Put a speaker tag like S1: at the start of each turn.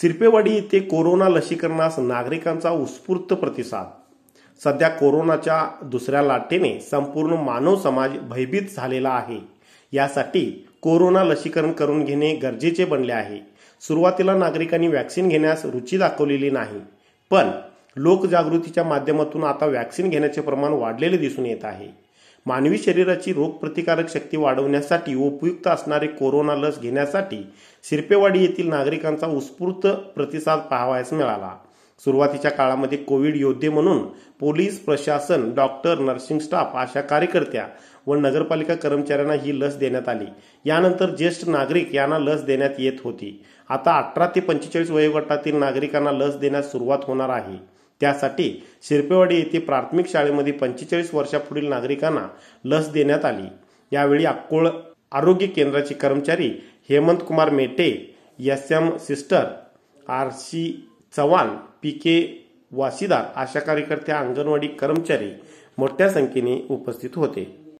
S1: सिरपेवाडी येथे कोरोना लसीकरणास नागरिकांचा उत्स्फूर्त प्रतिसाद सध्या कोरोनाच्या दुसऱ्या लाटेने संपूर्ण मानव समाज भयभीत झालेला आहे यासाठी कोरोना लसीकरण करून घेणे गरजेचे बनले आहे सुरुवातीला नागरिकांनी व्हॅक्सिन घेण्यास रुची दाखवलेली नाही पण लोकजागृतीच्या माध्यमातून आता वॅक्सिन घेण्याचे प्रमाण वाढलेले दिसून येत आहे मानवी शरीराची रोगप्रतिकारक शक्ती वाढवण्यासाठी उपयुक्त असणारे कोरोना लस घेण्यासाठी शिरपेवाडी येथील नागरिकांचा उत्स्फूर्त प्रतिसाद पाहावयास मिळाला सुरुवातीच्या काळामध्ये कोविड योद्धे म्हणून पोलीस प्रशासन डॉक्टर नर्सिंग स्टाफ अशा कार्यकर्त्या व नगरपालिका कर्मचाऱ्यांना ही लस देण्यात आली यानंतर ज्येष्ठ नागरिक यांना लस देण्यात येत होती आता अठरा ते पंचेचाळीस वयोगटातील नागरिकांना लस देण्यास सुरुवात होणार आहे त्यासाठी शिरपेवाडी येथे प्राथमिक शाळेमध्ये पंचेचाळीस वर्षापुढील नागरिकांना लस देण्यात आली यावेळी अक्कोळ आरोग्य केंद्राचे कर्मचारी Hemant Kumar Mete S M sister C Chavan P K वासीदार आशा कार्यकर्त्या अंगणवाडी कर्मचारी मोठ्या संख्येने उपस्थित होते